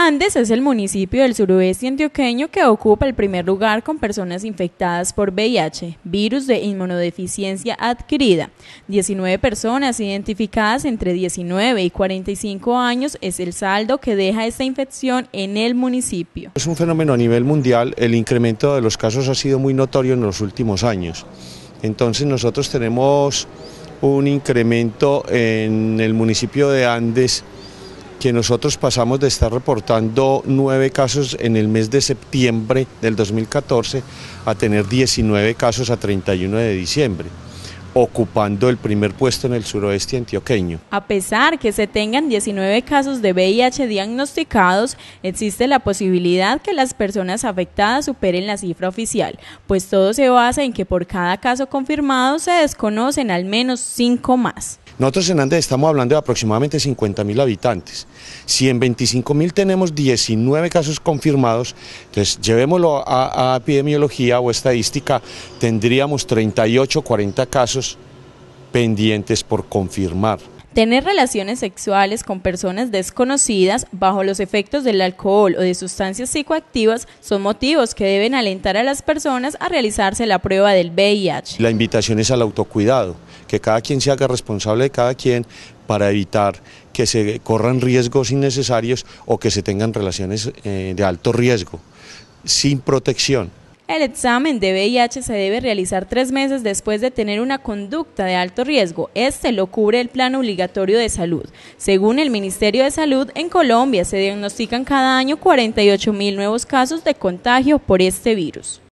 Andes es el municipio del suroeste antioqueño que ocupa el primer lugar con personas infectadas por VIH, virus de inmunodeficiencia adquirida. 19 personas identificadas entre 19 y 45 años es el saldo que deja esta infección en el municipio. Es un fenómeno a nivel mundial, el incremento de los casos ha sido muy notorio en los últimos años. Entonces nosotros tenemos un incremento en el municipio de Andes que nosotros pasamos de estar reportando nueve casos en el mes de septiembre del 2014 a tener 19 casos a 31 de diciembre ocupando el primer puesto en el suroeste antioqueño. A pesar que se tengan 19 casos de VIH diagnosticados, existe la posibilidad que las personas afectadas superen la cifra oficial, pues todo se basa en que por cada caso confirmado se desconocen al menos cinco más. Nosotros en Andes estamos hablando de aproximadamente 50.000 habitantes. Si en 25.000 tenemos 19 casos confirmados, entonces llevémoslo a, epidemiología o estadística, tendríamos 38 o 40 casos pendientes por confirmar. Tener relaciones sexuales con personas desconocidas bajo los efectos del alcohol o de sustancias psicoactivas son motivos que deben alentar a las personas a realizarse la prueba del VIH. La invitación es al autocuidado, que cada quien se haga responsable de cada quien para evitar que se corran riesgos innecesarios o que se tengan relaciones eh, de alto riesgo, sin protección. El examen de VIH se debe realizar tres meses después de tener una conducta de alto riesgo. Este lo cubre el plan obligatorio de salud. Según el Ministerio de Salud, en Colombia se diagnostican cada año 48.000 mil nuevos casos de contagio por este virus.